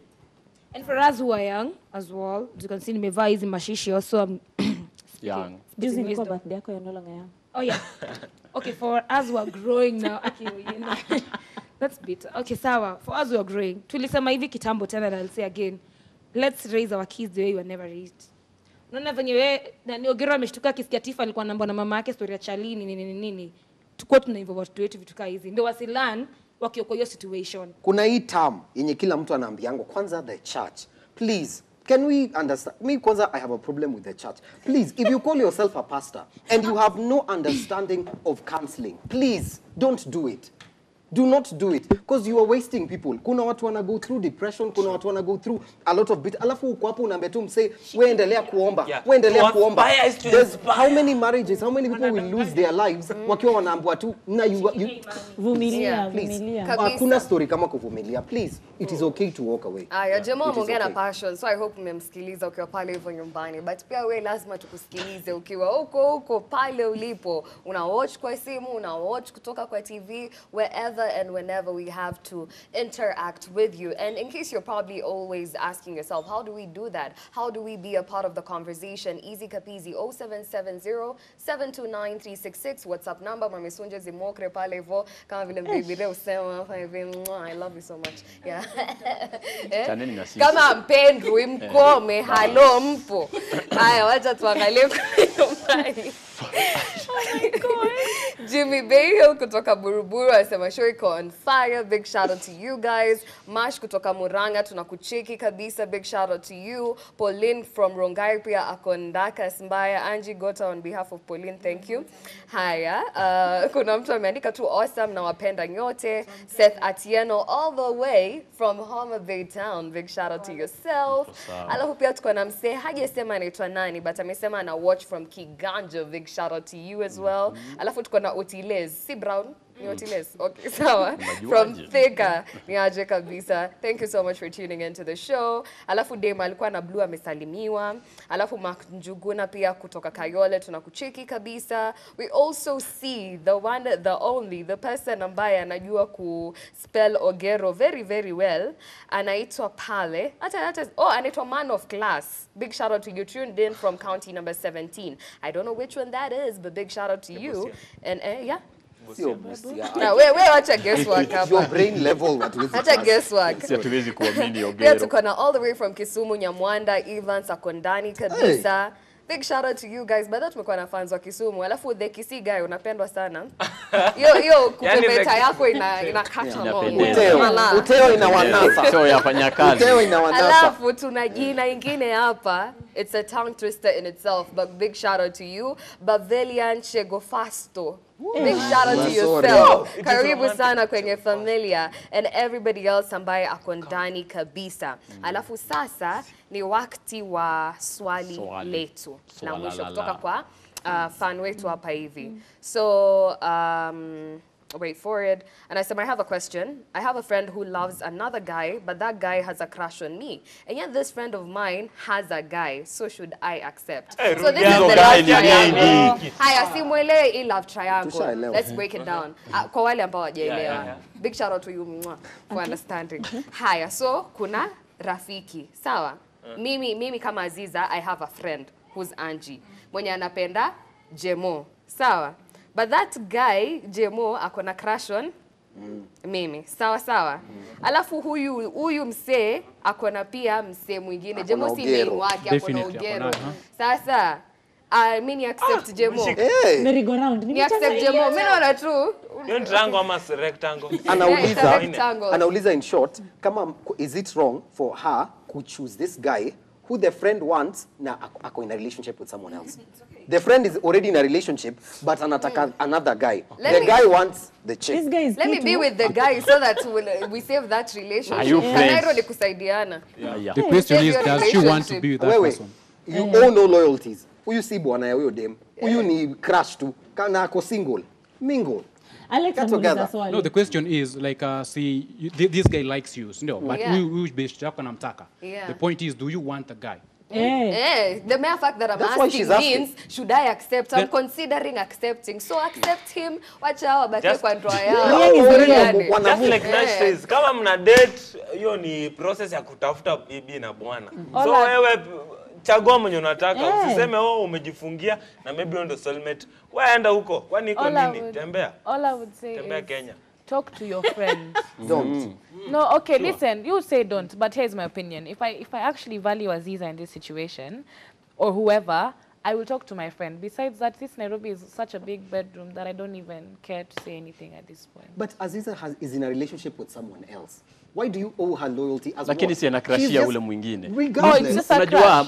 And for us who are young as well, as you can see nimevaa hizi mashishi also I'm um, young. Juzi ilikuwa birthday yako ya no longer young. Oh yeah. Okay, for us who are growing now, okay, you know. That's bitter. Okay, sawa. For us we are growing. Tulisema hivi kitambo tena and I'll say again. Let's raise our kids the way we were never raised. Unaona venye wewe nani Ogero ameshtuka akisikia Tifa alikuwa anaambia na mama yake story ya Chalini nini nini nini. Tuko tunaimbwa watoto wetu vitu kama hizi. Ndio wasilan wakiwa hiyo situation. Kuna hii term yenye kila mtu anaambiango kwanza the church. Please Can we understand? Me, Kwanzaa, I have a problem with the church. Please, if you call yourself a pastor and you have no understanding of counseling, please don't do it do not do it because you are wasting people. Kuna watu wana go through depression, kuna watu wana go through a lot of bit. Alafu uko hapo unaambia tu mse wewe endelea kuomba, yeah. endelea kuomba. There's how many marriages, how many people will lose their lives mm. wakiwa wanaambiwa tu na you, you vumilia, vumilia. Hakuna ah, story kama kuvumilia. Please, it is okay to walk away. Aya, ah, jamaa ameongea na passion, so I hope mmemsikiliza ukiwa pale hivyo nyumbani, but pia wewe lazima tukusikilize ukiwa huko huko pale ulipo, una watch kwa simu, una watch kutoka kwa TV wherever whenever and whenever we have to interact with you. And in case you're probably always asking yourself, how do we do that? How do we be a part of the conversation? Easy Kapizi 0770-729-366. WhatsApp number, mamesunje zimokre pale vo. Kama vile mbebi leo I love you so much. Yeah. Eh? Kama mpendwi eh. mkome, halo mpo. Haya, wacha tuangalie kwenye oh Jimmy Bayhill kutoka Buruburu anasema sure Africa on fire. Big shout out to you guys. Mash kutoka Muranga tunakucheki kabisa. Big shout out to you. Pauline from Rongai pia akondaka Simbaya. Angie Gota on behalf of Pauline, thank you. Haya, uh, kuna mtu ameandika tu awesome na wapenda nyote. Seth Atieno all the way from Homa Bay town. Big shout out to yourself. Alafu pia tuko na msee hajasema anaitwa nani but amesema ana watch from Kiganjo. Big shout out to you as well. Mm-hmm. Alafu tuko na Otiles, si Brown Niotiles. Okay, sawa. From Thika. Ni kabisa. Thank you so much for tuning into the show. Alafu Dem alikuwa na Blue amesalimiwa. Alafu Mark Njuguna pia kutoka Kayole tunakucheki kabisa. We also see the one the only the person ambaye anajua ku spell Ogero very very well. Anaitwa Pale. Hata hata oh anaitwa Man of Class. Big shout out to you tuned in from county number 17. I don't know which one that is but big shout out to you. And uh, yeah sio busia. tuko na all the way from Kisumu Nyamwanda, Evans ako ndani kabisa. Big shout out to you guys. Baada tumekuwa na fans wa Kisumu. Alafu the Kisii guy unapendwa sana. Hiyo hiyo kupepeta yako ina inakata moyo. Uteo, uteo ina wanasa. Uteo yafanya kazi. Uteo ina wanasa. Alafu tuna jina ingine hapa. It's a tongue twister in itself, but big shout out to you. Bavelian Chegofasto. Big shout out to yourself. Karibu sana kwenye familia and everybody else ambaye ako ndani kabisa. Mm. Alafu sasa ni wakati wa swali, letu na la mwisho kutoka kwa uh, fan wetu hapa hivi. Mm. So um, wait for it. And I said, I have a question. I have a friend who loves another guy, but that guy has a crush on me. And yet this friend of mine has a guy, so should I accept? Hey, so this is the love triangle. Haya, simwelewe i love triangle. Let's break it down. Mm-hmm. Ah, kwa wale ambao hawajaelewa. Big shout out to you mwa for understanding. Haya, so kuna rafiki. Sawa? Mm. Mimi mimi kama Aziza I have a friend who's Angie. Mwenye anapenda Jemo. Sawa? but that guy JMO ako na crush on Mm. mimi sawa sawa mm. alafu huyu huyu msee akona pia msee mwingine jemo si main wake akona ugero sasa Uh, mi ni accept ah, jemo merry go round ni accept jemo mimi naona tu hiyo ni triangle ama rectangle anauliza anauliza in short kama is it wrong for her to choose this guy who the friend wants na ako in a relationship with someone else. okay. The friend is already in a relationship but anataka mm. another guy. Let the me, guy wants the chick. This guy is Let me be with the guy so that we'll, we save that relationship. Are you Cairo ni Yeah, yeah. The question is does she want to be with that wait. person? You mm. all know loyalties. Huyu si bwana ya huyo dem. Huyu yeah. ni crush tu. Kana ako single. Mingle. Alex together. No, the question is like uh, see you, th this guy likes you, no, But yeah. we, huyu beshte yako anamtaka. Yeah. The point is do you want the guy? Yeah. Yeah. The mere fact that I'm That's asking, asking means should I accept? I'm Then, considering accepting. So accept him. Wacha hao wabaki kwa ndoa yao. Yaani. Just like Nash says, come on a date, you ni process ya kutafuta bibi na bwana. Mm. So wewe chagua mwenye unataka. Eh. Usiseme oh umejifungia na maybe ndio soulmate waenda huko, kwani iko nini? Tembea, all I would say tembea is... Kenya. Talk to your friend. Mm-hmm. don't. mm. No, okay, sure. listen, you say don't, but here's my opinion. If I, if I actually value Aziza in this situation, or whoever, I will talk to my friend. Besides that, this Nairobi is such a big bedroom that I don't even care to say anything at this point. But Aziza has, is in a relationship with someone else. Why do you owe her loyalty as Lakini si anakrashia ule mwingine. Unajua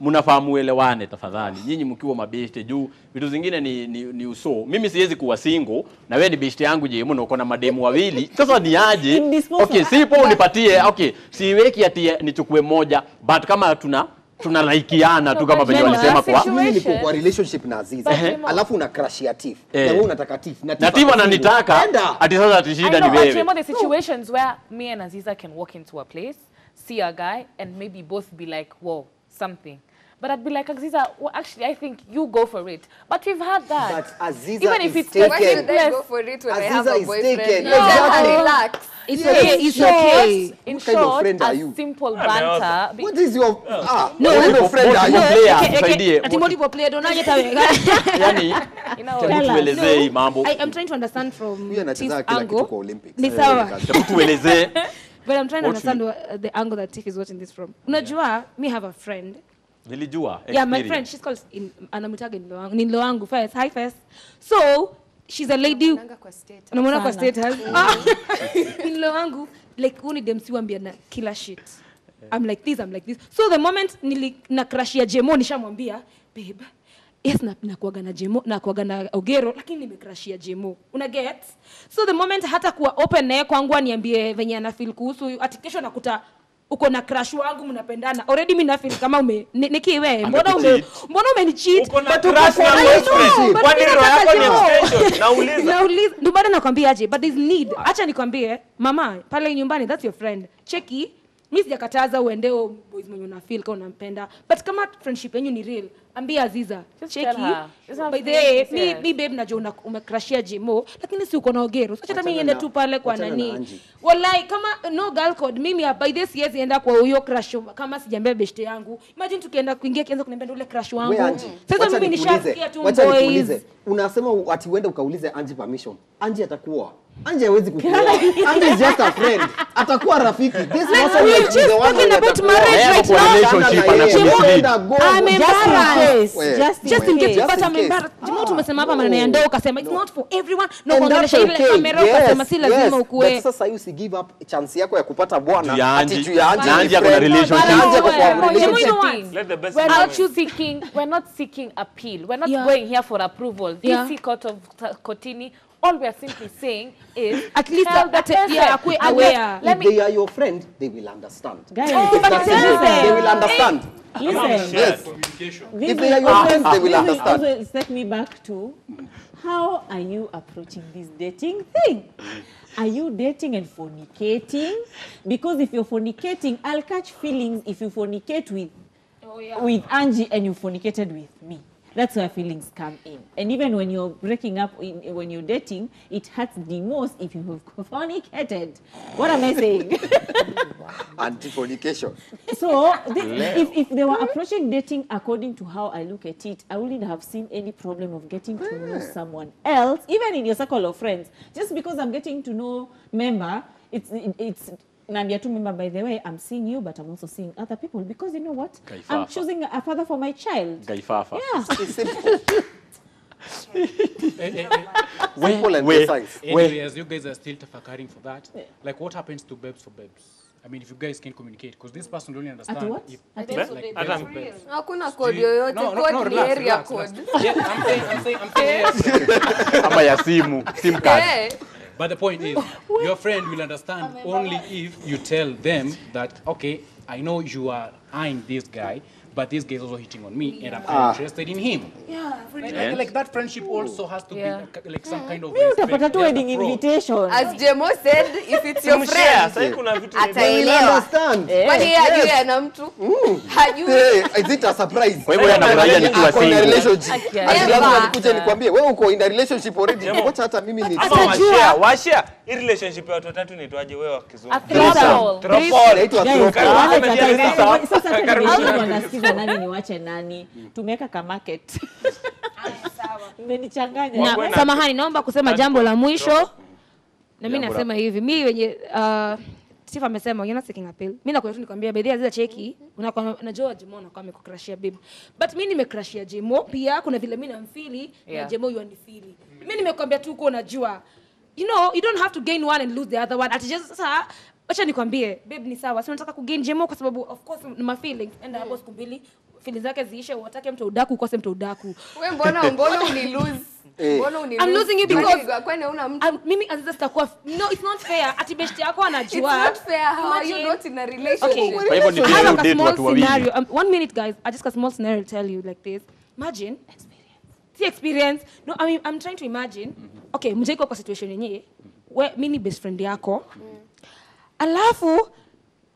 mnafahamu elewane tafadhali. Nyinyi mkiwa mabeste juu vitu zingine ni, ni, ni uso. Mimi siwezi kuwa single na wewe ni beste yangu je, mbona uko na mademu wawili? Sasa ni aje? Okay, sipo unipatie. Okay, siweki ati nichukue moja but kama tuna tunalaikiana tu kama venye walisema kwa mimi niko kwa relationship na Aziza alafu una crush ya Tiff eh. na wewe unataka Tiff na Tiff ananitaka ati sasa ati shida ni wewe I know the situations where me and Aziza can walk into a place see a guy and maybe both be like wow something But I'd be like, Aziza, well, actually, I think you go for it. But we've had that. But Aziza Even if is it's taken. Why should I go for it when Aziza I have a boyfriend? Aziza is Taken. No. Exactly. Relax. It's yes. okay. It's short, okay. In what short, kind of friend are you? simple I'm banter. Awesome. What is your Uh, ah? No, what kind of friend are you? Player, Okay, okay. tusaidie. Ati modi kwa player donaje taweka. Yaani, tuelezee hii mambo. I am trying to understand from this angle. Kwa Olympics. Ni sawa. Eh, tuelezee. But I'm trying to understand uh, the angle that Tiff is watching this from. Unajua, me have a friend nilijua experience. yeah my friend she's called in, anamtaga ni nilo wangu first hi first so she's a lady unamwona kwa state. kwa status nilo wangu like uni demsi wambia na kila shit I'm like this, I'm like this. So the moment nili na crush ya Jemo nisha mwambia, babe, yes na kuwaga na Jemo, na kuwaga na Ogero, lakini nime crush ya Jemo. Una get? So the moment hata kuwa open na naye kwangu aniambie venye ana feel kuhusu atikesho kesho nakuta uko na crush wangu mnapendana already mimi nafeel kama ume niki ni wewe mbona ume mbona ume ni cheat uko na crush na kwa nini roho yako ni extension nauliza nauliza ndio bado nakwambia aje but there's need acha nikwambie mama pale nyumbani that's your friend cheki mi sijakataza uendeo boys mwenye unafeel kama unampenda but kama friendship yenyu ni real ambia aziza cheki by the way mi, mi babe najua umekrashia jimo lakini si uko na ogero so hata mi niende tu pale kwa nani wallahi kama no girl code mimi by the siwezi enda kwa huyo crush kama sijaambia beshte yangu imagine tukienda kuingia kianza kuniambia ule crush wangu sasa mimi nishafikia tu boys unasema ati uende ukaulize Anji permission Anji atakuwa Anje hawezi kukuoa. Anje is just a friend. Atakuwa rafiki. This is also like the one about marriage right now. Relationship embarrassed. Just just in case. But amembarrassed. Jimu tumesema hapa maneno ya ndoa ukasema it's not for everyone. No kuongelesha ile kamera ukasema si lazima ukue. Sasa you give up chance yako ya kupata bwana ati juu ya Anje. Anje ako na relationship. Anje ako kwa relationship. We're not seeking we're not seeking appeal. We're not going here for approval. This court of Kotini All we are simply saying is at least tell that, the person. Yeah, aware. Let if me, they are your friend, they will understand. Guys, oh, they will understand. listen, yes. communication. If they are your ah, friends, ah, they will understand. Also set me back to how are you approaching this dating thing? Are you dating and fornicating? Because if you're fornicating, I'll catch feelings if you fornicate with Oh, yeah. with Angie and you fornicated with me. That's where feelings come in. And even when you're breaking up, in, when you're dating, it hurts the most if you have fornicated. What am I saying? Anti-fornication. So if, if they were approaching dating according to how I look at it, I wouldn't have seen any problem of getting to know someone else, even in your circle of friends. Just because I'm getting to know member, it's, it's Naambia tu mimba, by the way I'm seeing you but I'm also seeing other people because you know what Gaifafa. I'm choosing a father for my child Gaifafa. Yeah. It's simple. simple and precise. Anyway, as you guys are still tafakaring for that, yeah. like what happens to babes for babes? I mean, if you guys can communicate, because this person only understands. At what? If, at like, like, at like, like, Hakuna No, no, no, relax, relax, Relax. Yeah, I'm saying, I'm saying, I'm saying. Ama ya simu, sim card. Eh. But the point is, your friend will understand only if you tell them that, okay, I know you are eyeing this guy, but this guy is also hitting on me, yeah. and I'm ah. interested in him. Yeah, like, like, like, that friendship also has to yeah. be like some kind of mm-hmm. wedding invitation. As Jemo said, if it's your friend, sasa I vitu ataelewa. Kwani yeye ajue ana mtu? Mm. Is it a surprise? Kwa hivyo anafurahia ni kuwa single. Relationship. Lazima nikuje nikwambie wewe uko in a relationship already. Wacha hata mimi ni. Washia, washia. Hii relationship ya watu watatu inaitwaje wewe wa kizungu? Threesome. Threesome. Inaitwa threesome. Sasa karibu niwache nani niwache nani tumeweka ka market mmenichanganya samahani naomba kusema jambo la mwisho na mimi nasema hivi mi wenye uh, Sifa amesema you're not taking a pill. Mimi nakwambia tu nikwambia by the way cheki unakuwa unajua Jimo kwa amekukrashia babe. But mimi nimekrashia Jimo pia kuna vile mimi namfili yeah. na Jimo yuanifili. Mimi nimekwambia tu uko unajua. You know, you don't have to gain one and lose the other one. Ati sasa wacha nikwambie babe ni sawa si nataka kugain jemo kwa sababu of course ni ma feelings enda hapo siku mbili feelings zake ziishe utake mtu udaku ukose mtu udaku we mbona mbona uni lose eh. I'm losing you yaani because mimi Aziza sitakuwa no it's not fair ati best yako anajua it's not fair how are you not in a relationship okay. I have a small scenario um, one minute guys I just a small scenario to tell you like this imagine experience see experience no I mean, I'm trying to imagine mm-hmm. okay mjaiko kwa situation yenyewe mimi best friend yako mm alafu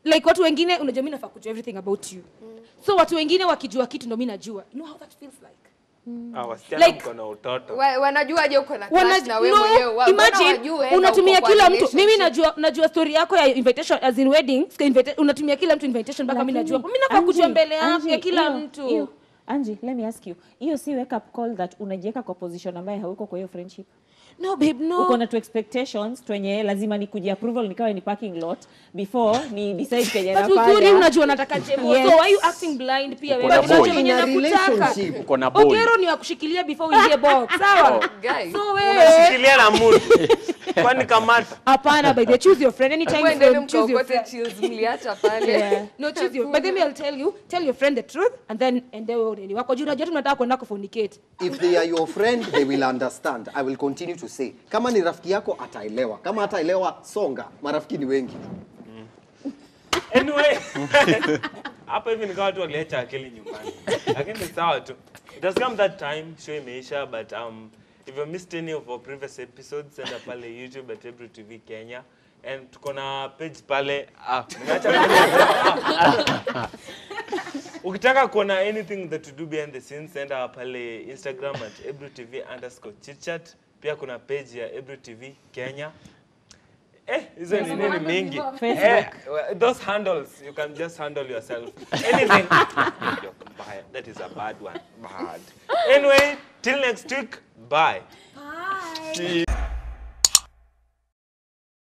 like watu wengine unajua mi nafaa kujua everything about you mm. so watu wengine wakijua kitu ndo mi najua you know how that feels like ah, like, mko na utoto. na wana, na wewe no, imagine unatumia kila mtu. Mimi najua najua story yako ya invitation as in wedding, unatumia kila mtu invitation mpaka mimi najua. Mimi nafaa kujua mbele yako ya kila mtu. Angie, let me ask you. Hiyo si wake up call that unajiweka kwa position ambayo hauko kwa hiyo friendship no babe no, uko na two expectations twenye lazima ni kuji approval nikawe ni parking lot before ni decide kenye nafanya. But uzuri unajua nataka chemo. Yes. So why you acting blind pia wewe? Unajua na nakutaka. Uko na boy. Okero ni wa kushikilia before uingie box. Sawa? Oh, guys. So wewe unashikilia na mood. Kwani kamata. Hapana, by the choose your friend anytime you friend, choose your friend. Choose mliacha pale. No choose your. But then I'll tell you, tell your friend the truth and then endewe ureni wako juu unajua tunataka kwenda kufornicate. If they are your friend, they will understand. I will continue to say. Kama ni rafiki yako ataelewa. Kama ataelewa songa. Marafiki ni wengi. Anyway. Hapa hivi nikawa tu waliacha akili nyumbani. Lakini sawa tu. There's come that time show imeisha but um If you missed any of our previous episodes, send up pale YouTube at Ebru TV Kenya and tuko na page pale ah, ukitaka kuona anything that you do behind the scenes, senda pale Instagram at Ebru TV underscore chitchat. Pia kuna page ya Ebru TV Kenya Eh, hizo ni nini mingi. Eh, those handles, you can just handle yourself. Anything. That is a bad one. Bad. Anyway, till next week. Bye. Bye. See